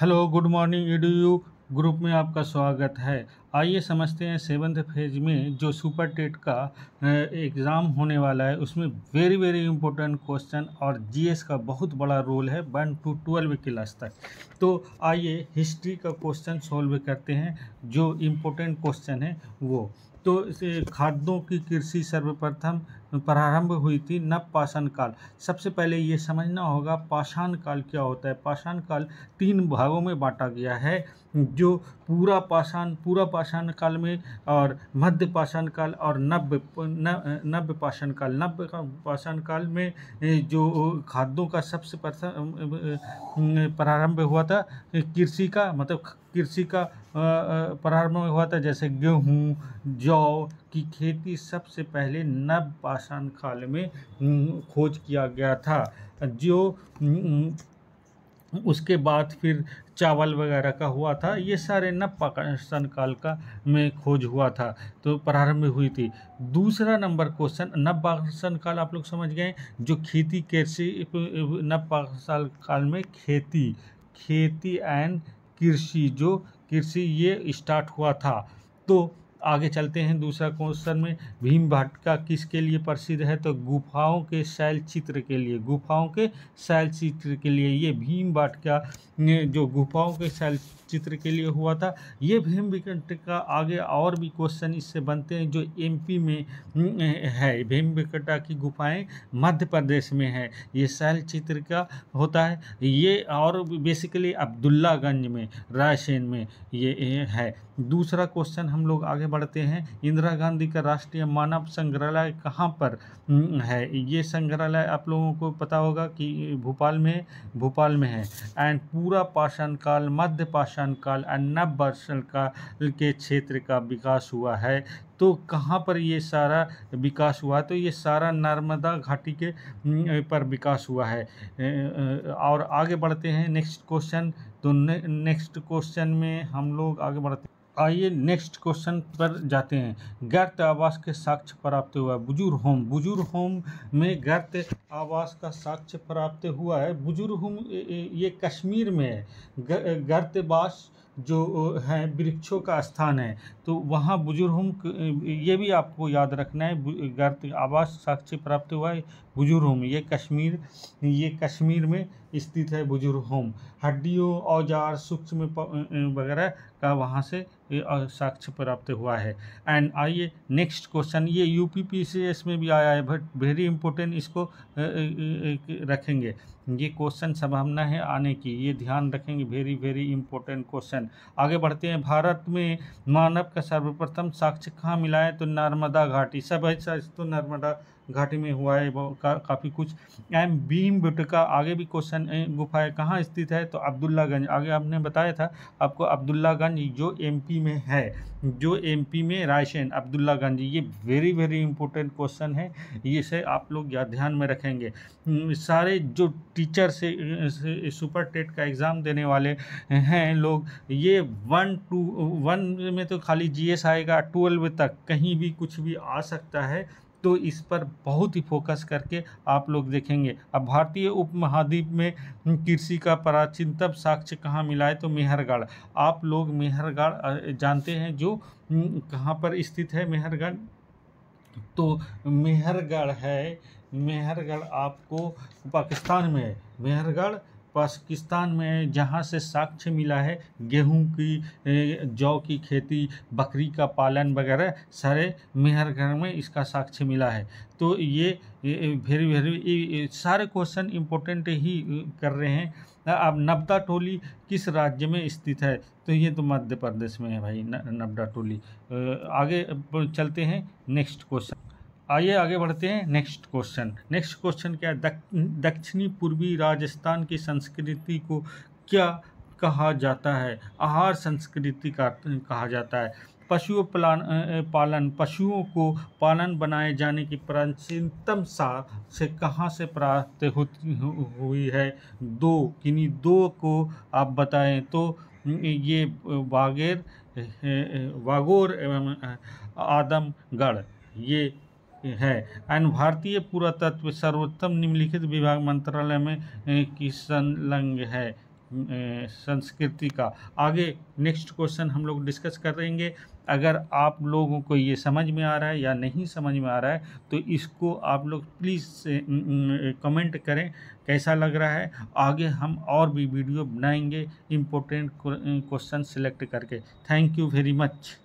hello good morning ई group में आपका स्वागत है आइए समझते हैं सेवन्थ फेज में जो सुपर टेट का एग्ज़ाम होने वाला है उसमें वेरी वेरी इंपॉर्टेंट क्वेश्चन और जीएस का बहुत बड़ा रोल है वन टू ट्वेल्व क्लास तक तो आइए हिस्ट्री का क्वेश्चन सॉल्व करते हैं जो इम्पोर्टेंट क्वेश्चन है वो तो खाद्यों की कृषि सर्वप्रथम प्रारंभ हुई थी नव पाषाण काल सबसे पहले ये समझना होगा पाषाण काल क्या होता है पाषाण काल तीन भागों में बांटा गया है जो पूरा पाषाण पूरा पाषाण पाषाण काल में और मध्य पाषाण काल और नव्य नव्य पाषाण काल नव्य पाषाण काल में जो खाद्यों का सबसे प्रारंभ हुआ था कृषि का मतलब कृषि का प्रारंभ हुआ था जैसे गेहूँ जौ की खेती सबसे पहले नव पाषाण काल में खोज किया गया था जो उसके बाद फिर चावल वगैरह का हुआ था ये सारे न पाकिस्तान काल का में खोज हुआ था तो प्रारंभ हुई थी दूसरा नंबर क्वेश्चन नव पाकिस्तान काल आप लोग समझ गए जो खेती कृषि नव पाकिस्तान काल में खेती खेती एंड कृषि जो कृषि ये स्टार्ट हुआ था तो आगे चलते हैं दूसरा क्वेश्चन में भीम भटका किसके लिए प्रसिद्ध है तो गुफाओं के शैल चित्र के लिए गुफाओं के शैल चित्र के लिए ये भीम भटका जो गुफाओं के शैल चित्र के लिए हुआ था ये भीम का आगे और भी क्वेश्चन इससे बनते हैं जो एमपी में हम्म, है भीम विकटा की गुफाएं मध्य प्रदेश में है ये शैल चित्र का होता है ये और बेसिकली अब्दुल्लागंज में रायसेन में ये है दूसरा क्वेश्चन हम लोग आगे बढ़ते हैं इंदिरा गांधी का राष्ट्रीय मानव संग्रहालय कहाँ पर हम्म, है ये संग्रहालय आप लोगों को पता होगा कि भोपाल में भोपाल में है एंड पूरा पाषाण काल मध्य पाषाण काल एंड नव पाषाण काल के क्षेत्र का विकास हुआ है तो कहाँ पर ये सारा विकास हुआ तो ये सारा नर्मदा घाटी के हम्म, पर विकास हुआ है और आगे बढ़ते हैं नेक्स्ट क्वेश्चन तो ने, नेक्स्ट क्वेश्चन में हम लोग आगे बढ़ते आइए नेक्स्ट क्वेश्चन पर जाते हैं गर्त आवास के साक्ष्य प्राप्त हुआ है बुजुर्ग होम बुजुर्ग होम में गर्त आवास का साक्ष्य प्राप्त हुआ है बुजुर्ग होम ये कश्मीर में है गर्तवास जो है वृक्षों का स्थान है तो वहाँ बुजुर्ग ये भी आपको याद रखना है गर्त आवास साक्ष्य प्राप्त हुआ है बुजुर्ग होम ये कश्मीर ये कश्मीर में स्थित है बुजुर्ग होम हड्डियों औजार सूक्ष्म वगैरह का वहाँ से साक्ष्य प्राप्त हुआ है एंड आइए नेक्स्ट क्वेश्चन ये U P P S C में भी आया है बट वेरी इंपॉर्टेंट इसको रखेंगे ये क्वेश्चन संभावना है आने की ये ध्यान रखेंगे वेरी वेरी इंपॉर्टेंट क्वेश्चन आगे बढ़ते हैं भारत में मानव का सर्वप्रथम साक्ष्य कहाँ मिला है तो नर्मदा घाटी सब ऐसा तो नर्मदा घाटी में हुआ है का, काफ़ी कुछ एम भीम का आगे भी क्वेश्चन गुफाएं कहाँ स्थित है तो अब्दुल्लागंज आगे आपने बताया था आपको अब्दुल्लागंज जो एमपी में है जो एमपी में रायसेन अब्दुल्लागंज ये वेरी वेरी इंपॉर्टेंट क्वेश्चन है ये से आप लोग याद ध्यान में रखेंगे हम्म, सारे जो टीचर से, से सुपर टेट का एग्ज़ाम देने वाले हैं लोग ये वन टू वन में तो खाली जीएस आएगा ट्वेल्व तक कहीं भी कुछ भी आ सकता है तो इस पर बहुत ही फोकस करके आप लोग देखेंगे अब भारतीय उपमहाद्वीप में कृषि का प्राचीनतम साक्ष्य कहाँ मिला है तो मेहरगढ़ आप लोग मेहरगढ़ जानते हैं जो कहाँ पर स्थित है मेहरगढ़ तो मेहरगढ़ है मेहरगढ़ आपको पाकिस्तान में है मेहरगढ़ पाकिस्तान में जहाँ से साक्ष्य मिला है गेहूँ की जौ की खेती बकरी का पालन वगैरह सारे मेहरगढ़ में इसका साक्ष्य मिला है तो ये वेरी वेरी सारे क्वेश्चन इम्पोर्टेंट ही कर रहे हैं अब नब्दा टोली किस राज्य में स्थित है तो ये तो मध्य प्रदेश में है भाई नब्दा टोली आगे चलते हैं नेक्स्ट क्वेश्चन आइए आगे बढ़ते हैं नेक्स्ट क्वेश्चन नेक्स्ट क्वेश्चन क्या है दक, दक्षिणी पूर्वी राजस्थान की संस्कृति को क्या कहा जाता है आहार संस्कृति का कहा जाता है पशु पालन पालन पशुओं को पालन बनाए जाने की प्राचीनतम सा से कहाँ से प्राप्त होती हुई है दो किन्हीं दो को आप बताएं तो ये बागेर वागोर एवं आदमगढ़ ये है एंड भारतीय पुरातत्व सर्वोत्तम निम्नलिखित विभाग मंत्रालय में की संलग्न है संस्कृति का आगे नेक्स्ट क्वेश्चन हम लोग डिस्कस करेंगे अगर आप लोगों को ये समझ में आ रहा है या नहीं समझ में आ रहा है तो इसको आप लोग प्लीज़ कमेंट करें कैसा लग रहा है आगे हम और भी वीडियो बनाएंगे इम्पोर्टेंट क्वेश्चन सिलेक्ट करके थैंक यू वेरी मच